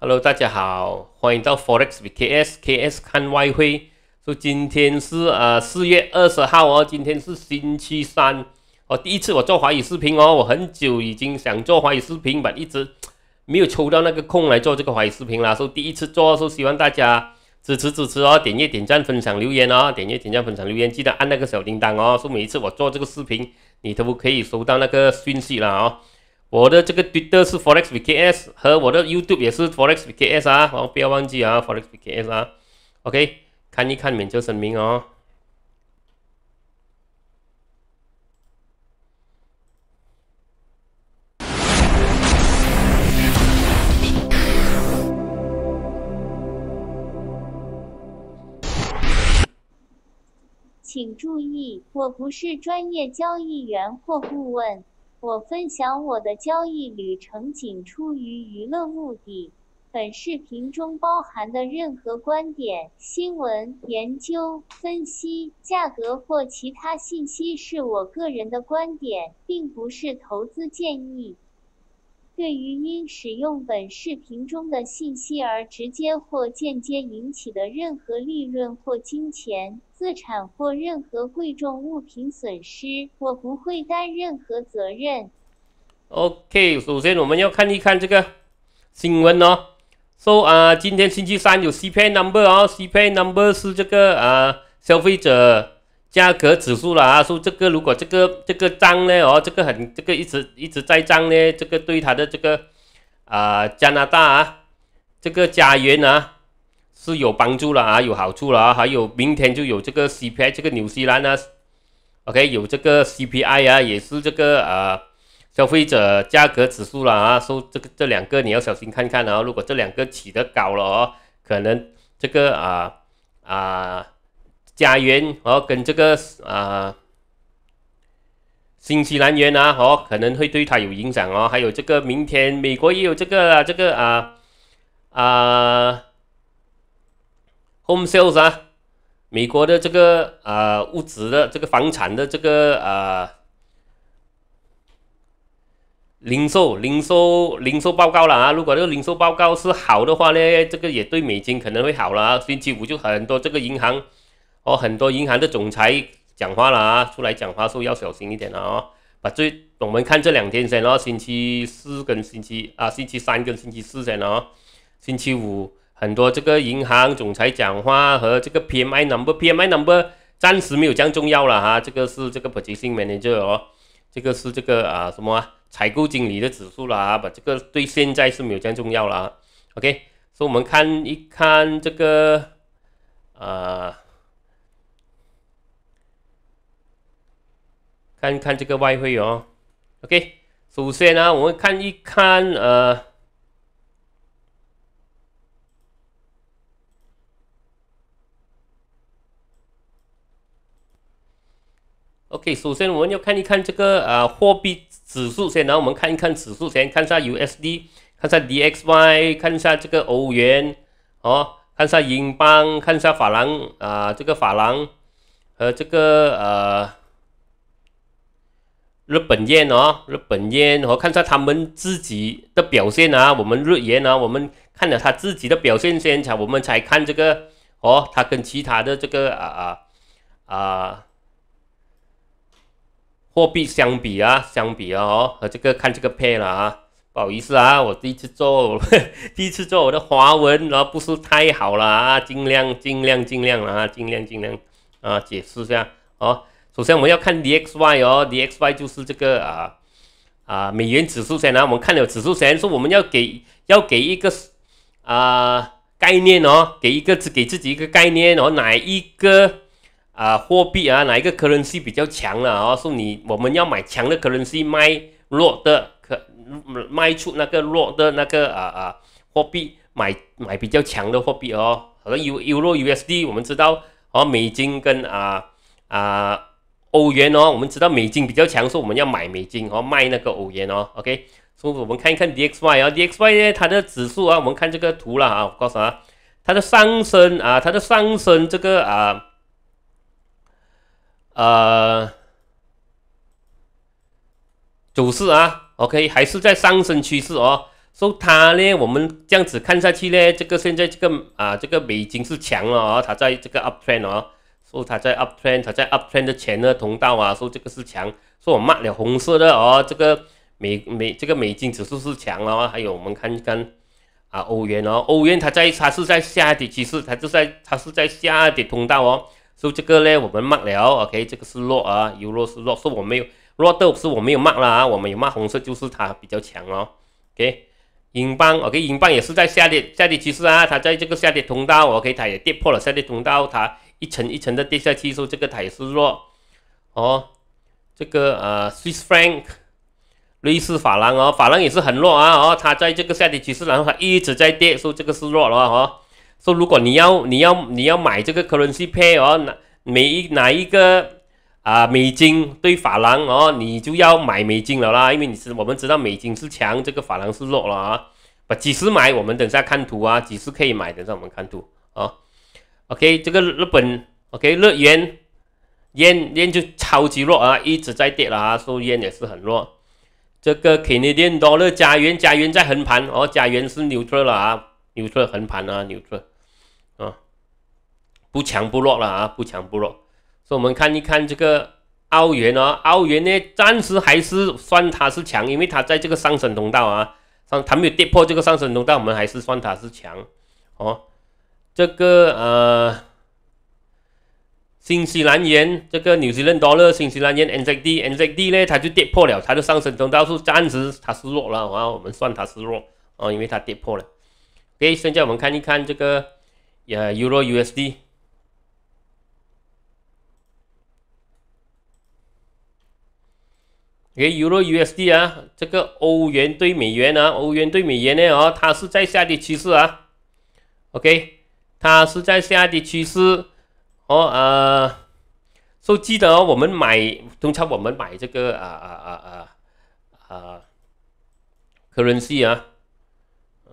Hello，大家好，欢迎到 Forex VKS KS 看外汇。说今天是呃四月二十号哦，今天是星期三哦。第一次我做华语视频哦，我很久已经想做华语视频了，一直没有抽到那个空来做这个华语视频了。说第一次做，说希望大家支持支持哦，点阅点赞分享留言哦，点阅点赞分享留言，记得按那个小铃铛哦。说每一次我做这个视频，你都可以收到那个讯息了哦。我的这个 Twitter 是 Forex VKS，和我的 YouTube 也是 Forex VKS 啊，哦，不要忘记啊，Forex VKS 啊。OK，看一看免责声明哦。请注意，我不是专业交易员或顾问。我分享我的交易旅程仅出于娱乐目的。本视频中包含的任何观点、新闻、研究、分析、价格或其他信息是我个人的观点，并不是投资建议。对于因使用本视频中的信息而直接或间接引起的任何利润或金钱、资产或任何贵重物品损失，我不会担任何责任。OK，首先我们要看一看这个新闻哦。说啊，今天星期三有欺骗 number 啊，欺骗 number 是这个啊消费者。价格指数了啊，说这个如果这个这个涨呢，哦，这个很这个一直一直在涨呢，这个对它的这个啊加拿大啊这个家园啊是有帮助了啊，有好处了啊，还有明天就有这个 CPI 这个纽西兰啊，OK 有这个 CPI 呀，也是这个啊消费者价格指数了啊，说这个这两个你要小心看看啊，如果这两个起得高了哦，可能这个啊啊。加元哦，跟这个啊新西兰元啊，哦，可能会对它有影响哦。还有这个明天美国也有这个啊这个啊啊 home sales 啊，美国的这个啊物质的这个房产的这个啊零售零售零售报告了啊。如果这个零售报告是好的话呢，这个也对美金可能会好了。星期五就很多这个银行。哦，很多银行的总裁讲话了啊！出来讲话候要小心一点了啊！把最我们看这两天先，然后星期四跟星期啊，星期三跟星期四先哦，星期五很多这个银行总裁讲话和这个 PMI number，PMI number 暂时没有这样重要了哈。这个是这个 purchasing manager 哦。这个是这个啊什么采购经理的指数了啊？把这个对现在是没有这样重要了。OK，所以我们看一看这个啊。看看这个外汇哦，OK。首先呢，我们看一看呃，OK。首先我们要看一看这个啊货币指数先，然后我们看一看指数先，看一下 USD，看一下 DXY，看一下这个欧元哦，看一下英镑，看一下法郎啊，这个法郎和这个呃。日本烟哦，日本烟，我看下他们自己的表现啊，我们日元啊，我们看了他自己的表现先才，我们才看这个哦，他跟其他的这个啊啊啊货币相比啊，相比哦，和这个看这个配了啊，不好意思啊，我第一次做，第一次做我的华文，然后不是太好了啊，尽量尽量尽量了啊，尽量尽量啊，解释一下哦。首先我们要看 DXY 哦，DXY 就是这个啊啊美元指数线啊。我们看了指数线，说我们要给要给一个啊概念哦，给一个只给自己一个概念哦，哪一个啊货币啊，哪一个可能性比较强了哦？说你我们要买强的 currency，卖弱的可卖出那个弱的那个啊啊货币，买买比较强的货币哦。和 UU 弱 USD，我们知道哦，美金跟啊啊。欧元哦，我们知道美金比较强，说我们要买美金哦，卖那个欧元哦。OK，所以我们看一看 DXY 啊，DXY 呢，它的指数啊，我们看这个图了啊，我告诉啊，它的上升啊，它的上升这个啊，呃，走势啊，OK 还是在上升趋势哦。说它呢，我们这样子看下去呢，这个现在这个啊，这个美金是强了啊，它在这个 up trend 哦。说他在 uptrend，他在 uptrend 的前的通道啊，说这个是强，说我卖了红色的哦，这个美美这个美金指数是强了还有我们看一看啊欧元哦，欧元它在它是在下跌趋势，它就在它是在下跌通道哦，说这个呢我们卖了，OK，这个是弱啊，有弱是弱，说我没有弱掉，是我没有卖了啊，我没有卖红色就是它比较强哦，OK，英镑 OK，英镑也是在下跌下跌趋势啊，它在这个下跌通道 OK，它也跌破了下跌通道它。一层一层的跌下去，说这个台是弱哦。这个呃，s s i f r a n k 瑞士法郎哦，法郎也是很弱啊哦。它在这个下跌趋势，然后它一直在跌，说这个是弱了哦，说如果你要你要你要买这个 currency pair 哦，哪每一哪一个啊，美金对法郎哦，你就要买美金了啦，因为你是我们知道美金是强，这个法郎是弱了啊。把几时买？我们等下看图啊，几时可以买？等下我们看图啊。OK，这个日本 OK 日元，烟烟就超级弱啊，一直在跌了啊，所以烟也是很弱。这个肯尼店多乐家园家园在横盘哦，家园是扭错了啊，扭错横盘啊，扭错啊，不强不弱了啊，不强不弱。所以我们看一看这个澳元哦，澳元呢暂时还是算它是强，因为它在这个上升通道啊，上它没有跌破这个上升通道，我们还是算它是强哦。这个呃，新西兰元，这个 New Zealand Dollar，新西兰元 NZD，NZD 呢，它就跌破了，它的上升通道是暂时它是弱了啊。我们算它是弱哦，因为它跌破了。OK，现在我们看一看这个呃，Euro USD，OK，Euro USD 啊，这个欧元兑美元啊，欧元兑美元呢哦，它是在下跌趋势啊。OK。它是在下跌趋势，哦呃，说记得我们买，通常我们买这个啊啊啊啊啊，currency 啊，嗯，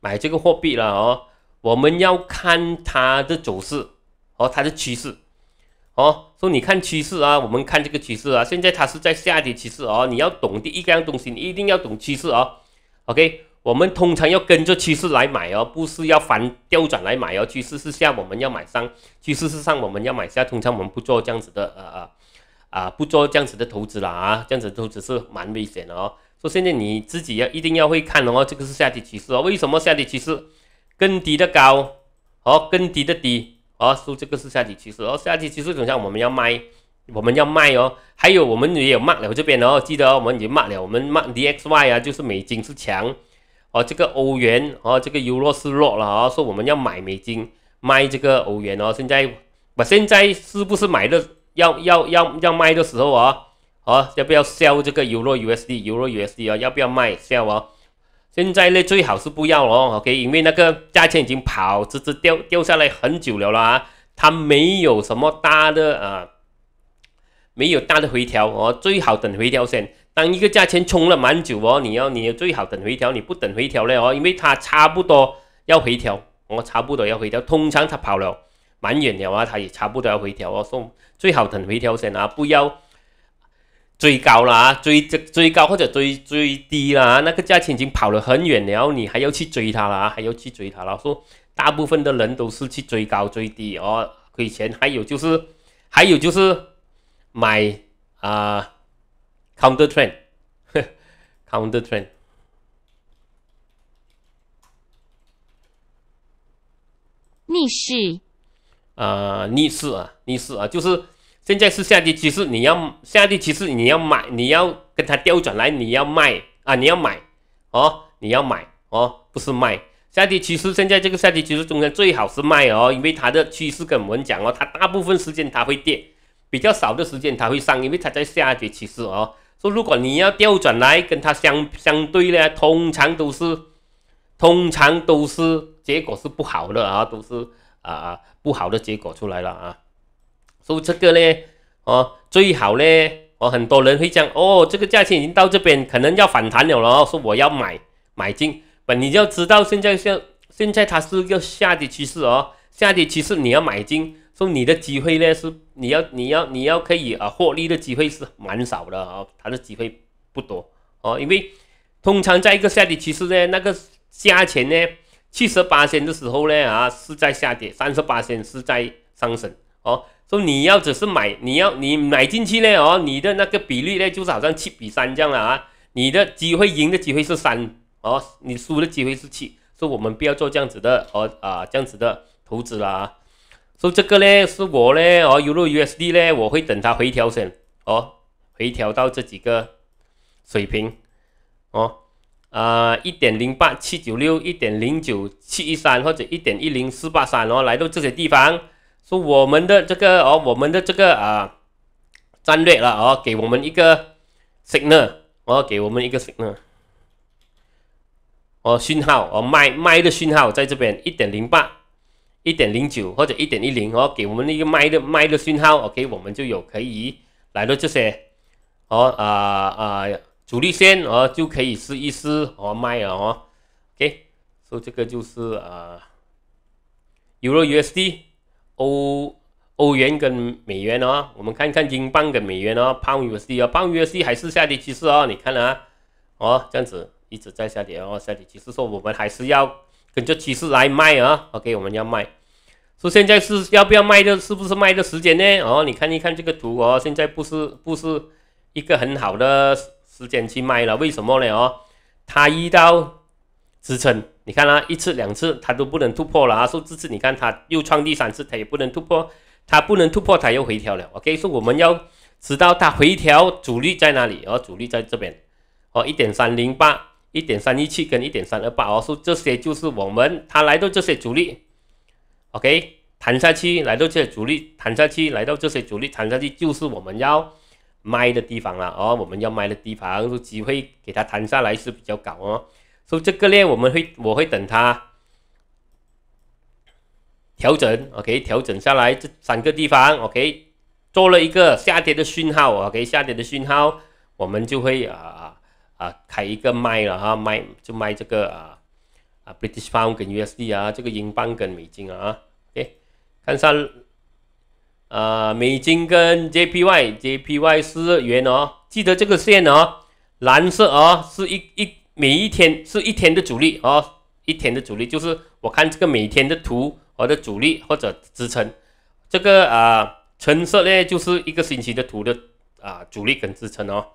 买这个货币了哦，我们要看它的走势，哦它的趋势，哦说你看趋势啊，我们看这个趋势啊，现在它是在下跌趋势哦，你要懂第一个样东西，你一定要懂趋势哦，OK。我们通常要跟着趋势来买哦，不是要反调转来买哦。趋势是下，我们要买上；趋势是上，我们要买下。通常我们不做这样子的，呃呃，啊，不做这样子的投资了啊。这样子投资是蛮危险的哦。说现在你自己要一定要会看的话，这个是下跌趋势哦。为什么下跌趋势？更低的高和更低的低，哦，说这个是下跌趋势哦。下跌趋势等下我们要卖，我们要卖哦。还有我们也有 mark 了这边哦，记得哦，我们也 k 了。我们 mark DXY 啊，就是美金是强。啊，这个欧元啊，这个 e u r o 了啊，说我们要买美金，卖这个欧元哦。现在，我现在是不是买的要要要要卖的时候啊？啊，要不要 sell 这个 EuroUSD？EuroUSD 啊，要不要卖 sell 啊？现在呢，最好是不要哦。OK，因为那个价钱已经跑，直直掉掉下来很久了啦、啊，它没有什么大的啊，没有大的回调哦，最好等回调先。当一个价钱冲了蛮久哦，你要你最好等回调，你不等回调嘞哦，因为它差不多要回调，我差不多要回调。通常它跑了蛮远了啊，它也差不多要回调哦，送最好等回调先啊，不要追高了啊，追追追高或者追追低了那个价钱已经跑了很远了，你还要去追它了啊，还要去追它了。说大部分的人都是去追高追低哦，亏钱。还有就是，还有就是买啊。counter trend，counter trend，逆势，啊逆势啊逆势啊，就是现在是下跌趋势，你要下跌趋势，你要买，你要跟它调转来，你要卖啊，你要买哦，你要买哦，不是卖。下跌趋势现在这个下跌趋势中间最好是卖哦，因为它的趋势跟我们讲哦，它大部分时间它会跌，比较少的时间它会上，因为它在下跌趋势哦。说，如果你要调转来跟它相相对呢，通常都是，通常都是结果是不好的啊，都是啊不好的结果出来了啊。说这个呢，哦，最好呢，哦，很多人会讲，哦，这个价钱已经到这边，可能要反弹了喽。说我要买买进，不，你要知道现在是现在它是个下跌趋势哦，下跌趋势你要买进，说你的机会呢是。你要你要你要可以啊，获利的机会是蛮少的啊，它的机会不多哦，因为通常在一个下跌趋势呢，那个价钱呢，七十八仙的时候呢啊，是在下跌，三十八仙是在上升哦。所以你要只是买，你要你买进去呢哦，你的那个比例呢，就是好像七比三这样了啊，你的机会赢的机会是三哦，你输的机会是七，所以我们不要做这样子的哦，啊这样子的投资了啊。说这个呢，是我呢哦有了 u s d 呢，我会等它回调先哦，回调到这几个水平哦啊，一点零八七九六，一点零九七一三或者一点一零四八三哦，来到这些地方，说我们的这个哦，我们的这个啊战略了哦，给我们一个 s i g n a l 哦，给我们一个 s i g n a l 哦，讯号哦，卖卖的讯号在这边一点零八。一点零九或者一点一零哦，给我们一个卖的卖的讯号，OK，我们就有可以来到这些哦啊啊主力线哦，就可以试一试哦卖了哦，OK，说这个就是啊，有了 USD 欧欧元跟美元哦，我们看看英镑跟美元哦，Pound USD 啊，Pound USD 还是下跌趋势哦，你看啊哦这样子一直在下跌哦，下跌趋势说我们还是要跟着趋势来卖啊，OK，我们要卖。说现在是要不要卖的？是不是卖的时间呢？哦，你看一看这个图哦，现在不是不是一个很好的时间去卖了？为什么呢？哦，它遇到支撑，你看它一次两次它都不能突破了啊！说这次你看它又创第三次，它也不能突破，它不能突破，它又回调了。OK，说我们要知道它回调阻力在哪里？哦，阻力在这边，哦，一点三零八、一点三一七跟一点三二八哦，说这些就是我们它来到这些主力。OK，弹下去来到这些主力，弹下去来到这些主力，弹下去就是我们要卖的地方了。哦，我们要卖的地方，机会给它弹下来是比较高哦。所以这个呢，我们会我会等它调整。OK，调整下来这三个地方，OK，做了一个下跌的讯号 o k 下跌的讯号，我们就会啊啊开一个卖了哈，卖就卖这个啊啊 British Pound 跟 USD 啊，这个英镑跟美金啊。看下，呃，美金跟 JPY，JPY 是元哦，记得这个线哦，蓝色哦，是一一每一天是一天的主力哦，一天的主力就是我看这个每天的图，我的主力或者支撑，这个啊，橙色呢就是一个星期的图的啊，主力跟支撑哦，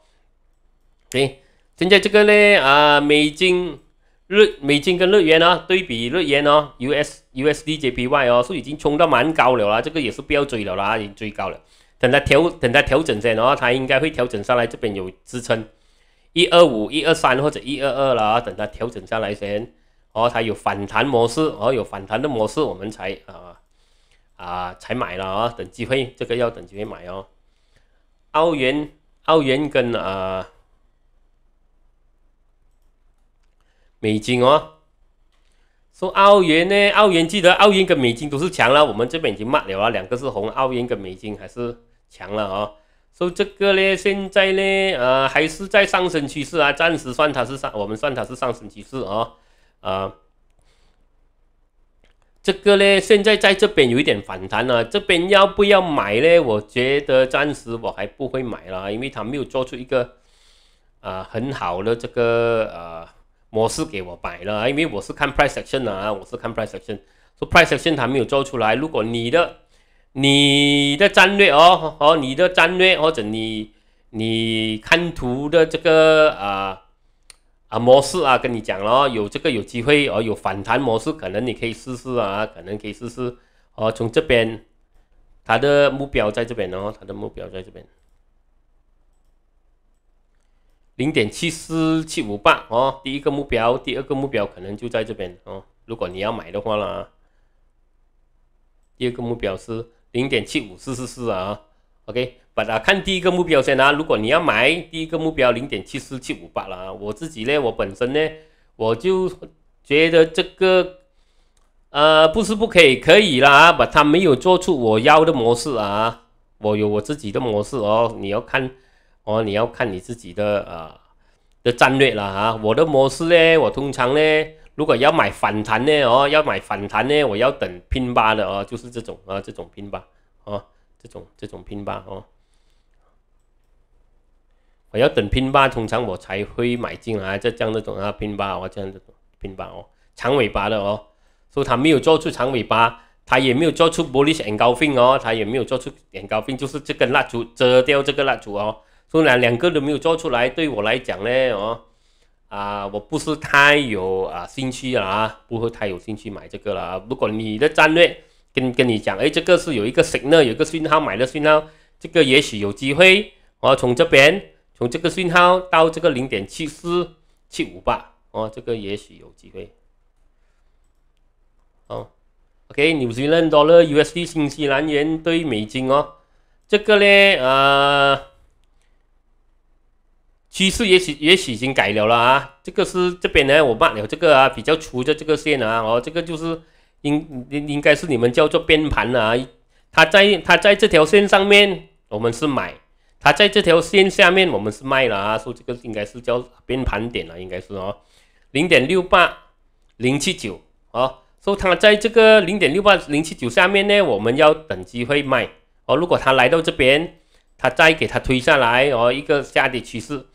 对，现在这个呢啊，美金。日美金跟日元呢？对比日元哦，U S U S D J P Y 哦，是已经冲到蛮高了啦，这个也是不要追了啦，已经追高了。等它调，等它调整先，哦，它应该会调整上来，这边有支撑，一二五、一二三或者一二二了啊。等它调整下来先，哦，它有反弹模式，哦，有反弹的模式，我们才啊啊才买了啊。等机会，这个要等机会买哦。澳元，澳元跟啊。美金哦，说澳元呢？澳元记得，澳元跟美金都是强了。我们这边已经卖了啊，两个是红，澳元跟美金还是强了啊。说这个呢，现在呢，呃，还是在上升趋势啊，暂时算它是上，我们算它是上升趋势啊，呃，这个呢，现在在这边有一点反弹了，这边要不要买呢？我觉得暂时我还不会买了，因为它没有做出一个啊很好的这个啊。模式给我摆了，因为我是看 price action 啊，我是看 price action，说 price action 它没有做出来。如果你的你的战略哦，哦，你的战略或者你你看图的这个啊啊模式啊，跟你讲了，有这个有机会哦，有反弹模式，可能你可以试试啊，可能可以试试哦。从这边，它的目标在这边哦，它的目标在这边。零点七四七五八哦，第一个目标，第二个目标可能就在这边哦。如果你要买的话啦，第二个目标是零点七五四四四啊。OK，把它看第一个目标先啊。如果你要买第一个目标零点七四七五八了啊。我自己呢，我本身呢，我就觉得这个，呃，不是不可以，可以啦把它没有做出我要的模式啊，我有我自己的模式哦。你要看。哦，你要看你自己的呃的战略了哈。我的模式呢，我通常呢，如果要买反弹呢，哦，要买反弹呢，我要等拼八的哦，就是这种啊，这种拼八哦，这种这种拼八哦，我要等拼八，通常我才会买进来。这样那种啊，拼八哦，这样这种拼八哦，长尾巴的哦，说他没有做出长尾巴，他也没有做出玻璃显高并哦，他也没有做出点高并，就是这根蜡烛遮掉这个蜡烛哦。突然两个都没有做出来，对我来讲呢，哦，啊，我不是太有啊兴趣了啊，不会太有兴趣买这个了啊。如果你的战略跟跟你讲，哎，这个是有一个 signal，有一个信号买的信号，这个也许有机会。我从这边，从这个信号到这个零点七四七五八，哦，这个也许有机会。哦，OK，New z e a d o l l a r USD 新西兰元对美金哦，这个呢，啊。趋势也许也许已经改了了啊！这个是这边呢，我办了这个啊，比较粗的这个线啊。哦，这个就是应应应该是你们叫做边盘了啊。它在它在这条线上面，我们是买；它在这条线下面，我们是卖了啊。说这个应该是叫边盘点了，应该是哦，零点六八零七九哦。说它在这个零点六八零七九下面呢，我们要等机会卖哦，如果它来到这边，它再给它推下来哦，一个下跌趋势。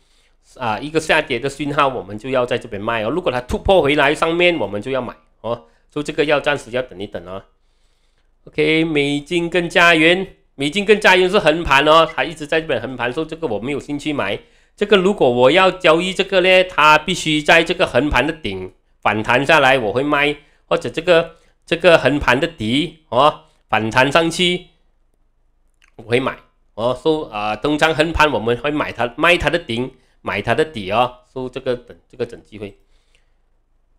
啊，一个下跌的讯号，我们就要在这边卖哦。如果它突破回来上面，我们就要买哦。以这个要暂时要等一等哦。OK，美金跟加元，美金跟加元是横盘哦，它一直在这边横盘。说这个我没有兴趣买。这个如果我要交易这个呢，它必须在这个横盘的顶反弹下来，我会卖；或者这个这个横盘的底哦反弹上去，我会买。哦，说啊，通常横盘我们会买它卖它的顶。买它的底哦，收这个等这个等机会，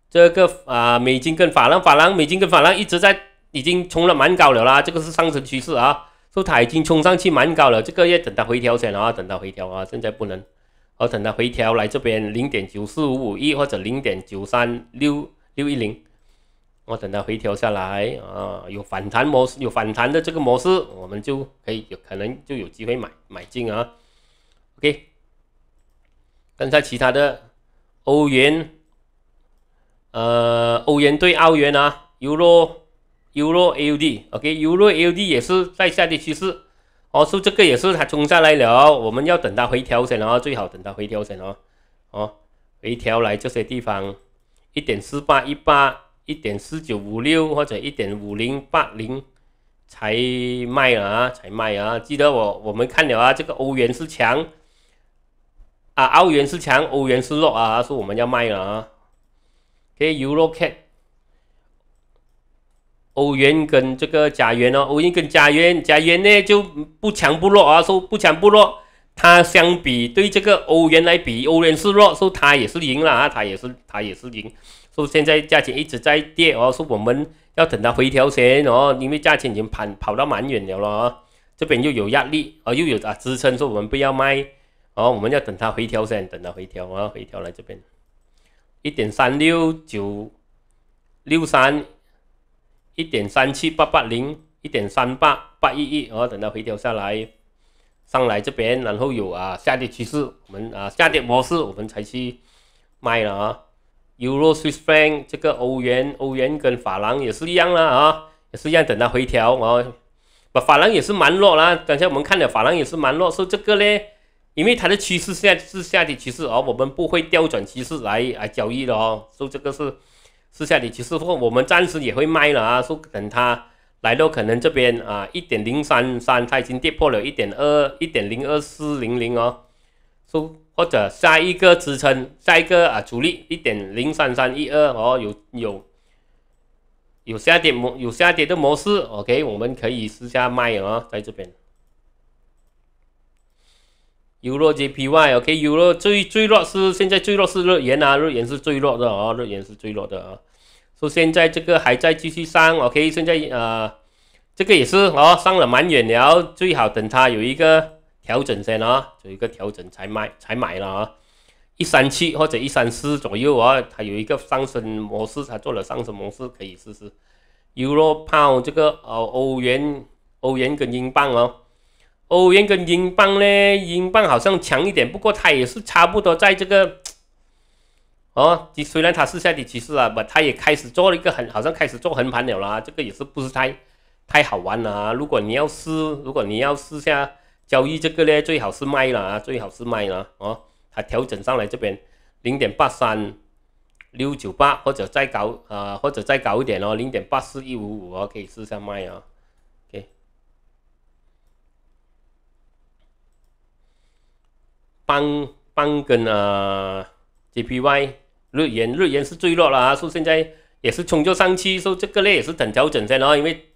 这个啊，美金跟法郎，法郎美金跟法郎一直在已经冲了蛮高了啦，这个是上升趋势啊，说它已经冲上去蛮高了，这个要等它回调先啊，等它回调啊，现在不能，我等它回调来这边零点九四五五一或者零点九三六六一零，我等它回调下来啊，有反弹模式，有反弹的这个模式，我们就可以有可能就有机会买买进啊，OK。跟在其他的欧元，呃，欧元兑澳元啊优若优若 l u AUD o k 优若 l AUD 也是在下跌趋势，哦，说这个也是它冲下来了，我们要等它回调先哦，最好等它回调先哦，哦，回调来这些地方，一点四八一八，一点四九五六或者一点五零八零才卖啊，才卖啊，记得我我们看了啊，这个欧元是强。啊，澳元是强，欧元是弱啊，说我们要卖了啊。OK，Eurocat，欧元跟这个加元哦，欧元跟加元，加元呢就不强不弱啊，说不强不弱。它相比对这个欧元来比，欧元是弱，说它也是赢了啊，它也是它也是赢。说现在价钱一直在跌哦，说我们要等它回调先哦，因为价钱已经盘跑到蛮远了了啊，这边又有压力啊，又有啊支撑，说我们不要卖。哦，我们要等它回调先，等它回调啊，回调来这边，一点三六九六三，一点三七八八零，一点三八八一一，哦，等它回调下来，上来这边，然后有啊下跌趋势，我们啊下跌模式，我们才去卖了啊。Euro Swiss Franc 这个欧元，欧元跟法郎也是一样啦啊，也是一样等它回调哦。把法郎也是蛮弱啦，刚才我们看了法郎也是蛮弱，是这个嘞。因为它的趋势下是下跌趋势，而我们不会调转趋势来来交易的哦。就这个是是下跌趋势或我们暂时也会卖了啊。说等它来到可能这边啊，一点零三三，它已经跌破了一点二一点零二四零零哦。说或者下一个支撑，下一个啊主力一点零三三一二哦，有有有下跌模有下跌的模式。OK，我们可以私下卖啊，在这边。U 乐 JPY OK，U 乐最最弱是现在最弱是日元啊，日元是最弱的啊，日元是最弱的啊。说现在这个还在继续上 OK，现在呃，这个也是哦，上了蛮远，了，最好等它有一个调整先啊，有一个调整才卖才买了啊。一三七或者一三四左右啊，它有一个上升模式，它做了上升模式可以试试。U 罗泡这个哦，欧元、欧元跟英镑哦。欧元跟英镑呢？英镑好像强一点，不过它也是差不多在这个哦。虽然它试下的趋势啊，它也开始做了一个很好像开始做横盘了啦，这个也是不是太太好玩了啊？如果你要试，如果你要试下交易这个呢，最好是卖了啊，最好是卖了哦。它调整上来这边零点八三六九八，或者再高啊，或者再高一点哦，零点八四一五五哦，可以试下卖啊。帮帮跟啊，G P Y 日元日元是最弱了啊，说现在也是冲着上去，说这个呢也是等调整先哦，因为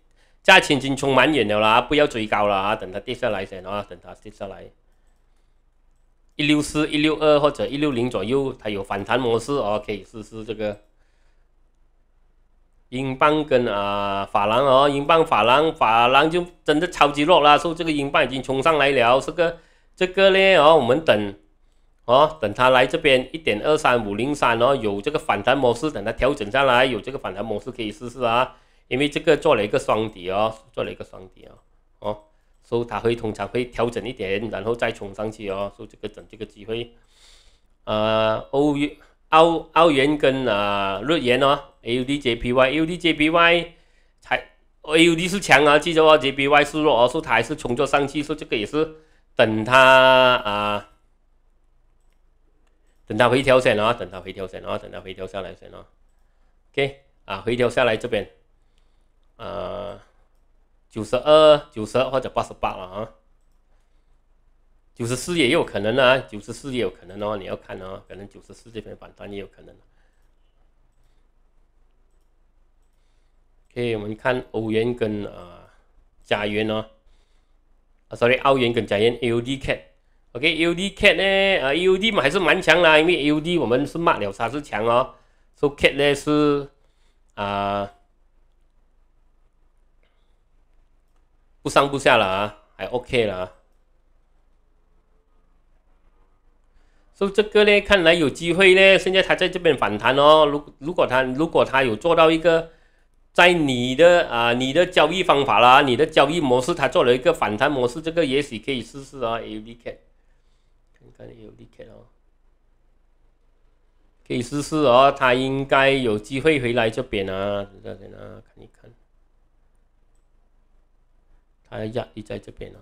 价钱已经冲蛮远了啦，不要追高了啊，等它跌下来先啊，等它跌下来，一六四一六二或者一六零左右，它有反弹模式哦，可以试试这个。英镑跟啊，法郎哦，英镑法郎法郎就真的超级弱啦，说这个英镑已经冲上来了这个。这个呢哦，我们等，哦，等它来这边一点二三五零三哦，有这个反弹模式，等它调整下来，有这个反弹模式可以试试啊。因为这个做了一个双底哦，做了一个双底哦，哦，所以它会通常会调整一点，然后再冲上去哦。所以这个等这个机会，呃，元、澳澳元跟啊日元哦，AUDJPY，AUDJPY 才 AUD 是强啊，记住啊，JPY 是弱哦，所以它还是冲着上去，说这个也是。等它啊，等它回调先哦，等它回调先哦，等它回调下来先哦。OK 啊，回调下来这边，呃，九十二、九十或者八十八了啊，九十四也有可能呢，九十四也有可能哦，你要看哦，可能九十四这边反弹也有可能。OK，我们看欧元跟啊加元哦。啊，s o r r y 澳元跟加元 AOD 看，OK，AOD 呢，啊 a o d 嘛还是蛮强啦，因为 AOD 我们是骂了它是强哦，So cat 呢是啊，不上不下了啊，还 OK 了。所以这个呢，看来有机会呢，现在它在这边反弹哦，如如果它如果它有做到一个。在你的啊，你的交易方法啦，你的交易模式，他做了一个反弹模式，这个也许可以试试啊。A D K，看看 A D K 哦，可以试试哦。他应该有机会回来这边啊，这边啊，看一看。他压力在这边啊。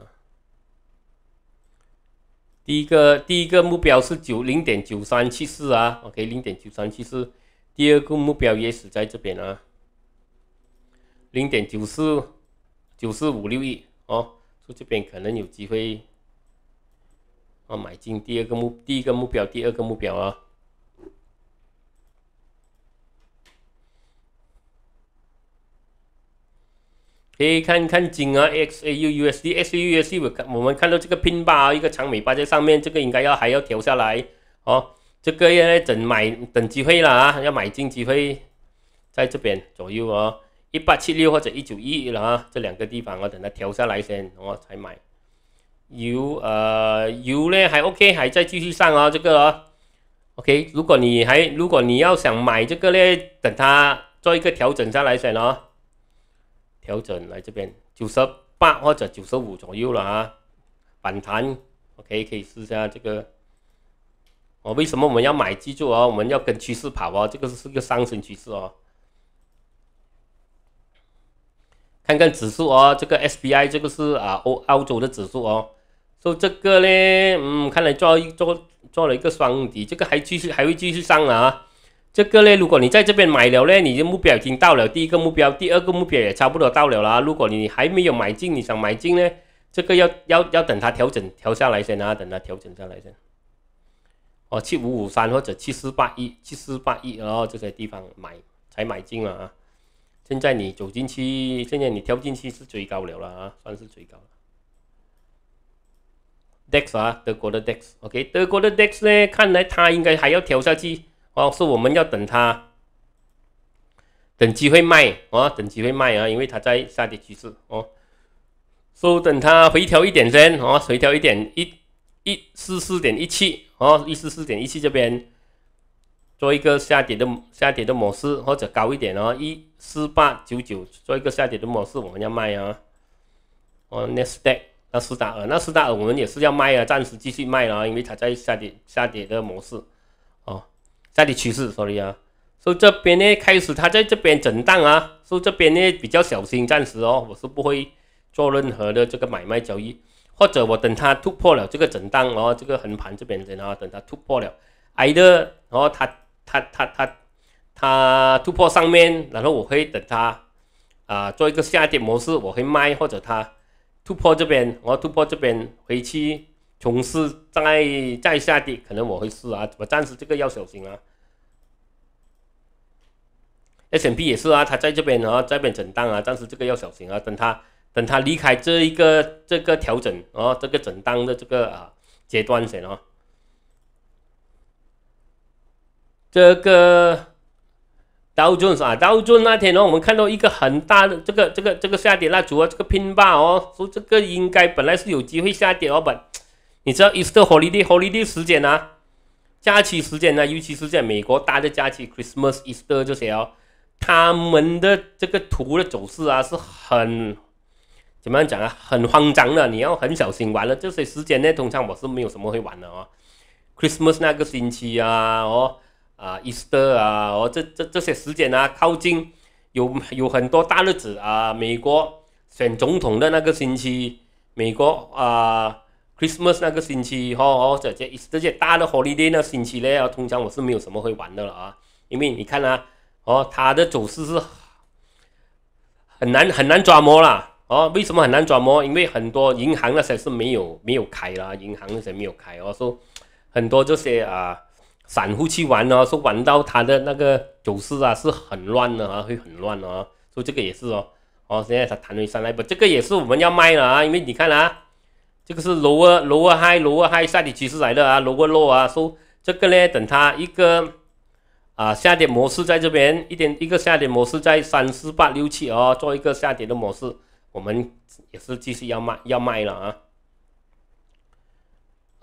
第一个第一个目标是九零点九三七四啊，OK，零点九三七四。第二个目标也许在这边啊。零点九四，九四五六亿哦，说这边可能有机会，啊，买进第二个目第一个目标，第二个目标啊，可以看看金啊，XAUUSD，XAUUSD，我看我们看到这个拼吧，一个长尾巴在上面，这个应该要还要调下来哦，这个要等买等机会了啊，要买进机会，在这边左右哦。一八七六或者一九一了啊，这两个地方我等它调下来先，我才买。油呃，油呢还 OK，还在继续上哦，这个哦。OK，如果你还如果你要想买这个呢，等它做一个调整下来先哦。调整来这边九十八或者九十五左右了啊，反弹 OK 可以试一下这个。哦，为什么我们要买？记住哦，我们要跟趋势跑哦，这个是个上升趋势哦。看看指数哦，这个 S b I 这个是啊欧澳洲的指数哦，说这个呢，嗯，看来做一做做了一个双底，这个还继续还会继续上啊。这个呢，如果你在这边买了呢，你的目标已经到了第一个目标，第二个目标也差不多到了啦。如果你还没有买进，你想买进呢，这个要要要等它调整调下来先啊，等它调整下来先。哦，七五五三或者七四八一、七四八一，然后这些地方买才买进了啊。现在你走进去，现在你跳进去是最高了了啊，算是最高了。d e x 啊，德国的 d e x o k 德国的 d e x 呢，看来它应该还要调下去哦，是我们要等它，等机会卖哦，等机会卖啊，因为它在下跌趋势哦，说等它回调一点先哦，回调一点一一四四点一七哦，一四四点一七这边。做一个下跌的下跌的模式，或者高一点哦，一四八九九，做一个下跌的模式，我们要卖啊。哦，next day，那四达二，那四达二，我们也是要卖啊，暂时继续卖了啊，因为它在下跌下跌的模式，哦，下跌趋势，所以啊，所以这边呢，开始它在这边震荡啊，所以这边呢比较小心，暂时哦，我是不会做任何的这个买卖交易，或者我等它突破了这个震荡，然后这个横盘这边的啊，等它突破了，either，然后它。他他他他突破上面，然后我会等他啊做一个下跌模式，我会卖或者他突破这边，我突破这边回去重试再再下跌，可能我会试啊。我暂时这个要小心啊。S M B 也是啊，他在这边啊，这边震荡啊，暂时这个要小心啊。等他等他离开这一个这个调整啊，这个震荡的这个啊阶段先哦。这个刀琼斯啊，刀琼那天呢，我们看到一个很大的这个这个这个下跌蜡烛啊，这个拼霸哦，说这个应该本来是有机会下跌哦，本，你知道 Easter holiday holiday 时间呢，假期时间呢，尤其是在美国大的假期 Christmas Easter 这些哦，他们的这个图的走势啊，是很怎么样讲啊，很慌张的，你要很小心。玩了这些时间呢，通常我是没有什么会玩的哦，Christmas 那个星期啊，哦。啊，Easter 啊，哦，这这这些时间啊，靠近有有很多大日子啊，美国选总统的那个星期，美国啊，Christmas 那个星期哦哦，这些这些大的 holiday 那星期嘞，通常我是没有什么会玩的了啊，因为你看啦，哦，它的走势是很难很难琢磨啦，哦，为什么很难琢磨？因为很多银行那些是没有没有开啦，银行那些没有开，哦，说很多这些啊。散户去玩哦，说玩到它的那个走势啊，是很乱的啊，会很乱啊。说这个也是哦，哦，现在它弹一上来不？这个也是我们要卖了啊，因为你看啊，这个是 lower lower high lower high 下跌趋势来了啊，lower low 啊，说这个呢，等它一个啊下跌模式在这边一点一个下跌模式在三四八六七哦，做一个下跌的模式，我们也是继续要卖要卖了啊。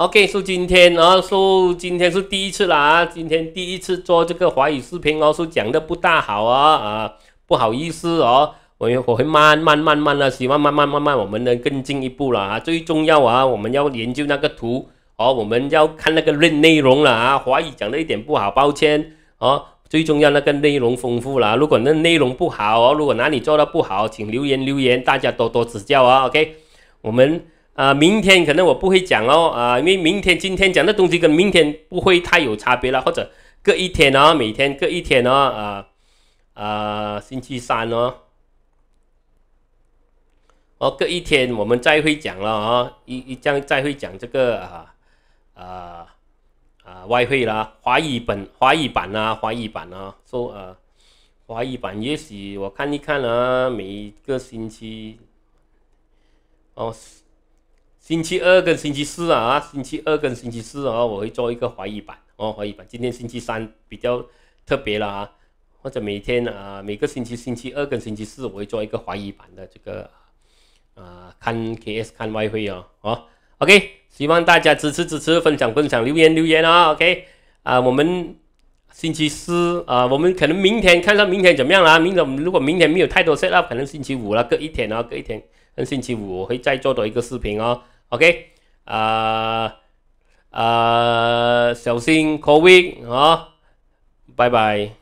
OK，是今天哦，是今天是第一次啦，今天第一次做这个华语视频哦，是讲的不大好啊啊，不好意思哦，我我会慢慢慢慢的，希望慢慢慢慢我们能更进一步了啊，最重要啊，我们要研究那个图哦，我们要看那个内内容了啊，华语讲的一点不好，抱歉哦，最重要那个内容丰富了，如果那内容不好哦，如果哪里做的不好，请留言留言，大家多多指教啊，OK，我们。啊，明天可能我不会讲哦，啊，因为明天今天讲的东西跟明天不会太有差别了，或者隔一天哦，每天隔一天哦，啊啊，星期三哦，哦，隔一天我们再会讲了啊，一一将再会讲这个啊啊啊外汇啦，华语本华语版啊，华语版啊，说呃华语版，也许我看一看啊，每一个星期哦。星期二跟星期四啊，星期二跟星期四啊，我会做一个怀疑版哦，怀疑版。今天星期三比较特别了啊，或者每天啊，每个星期星期二跟星期四我会做一个怀疑版的这个啊，看 K S 看外汇哦，好，OK，希望大家支持支持，分享分享，留言留言啊，OK，啊，我们星期四啊，我们可能明天看看明天怎么样了，明天如果明天没有太多 set up，可能星期五了，隔一天啊，隔一天。跟星期五我会再做多一个视频哦，OK，啊啊，小心 Covid 哦，拜拜。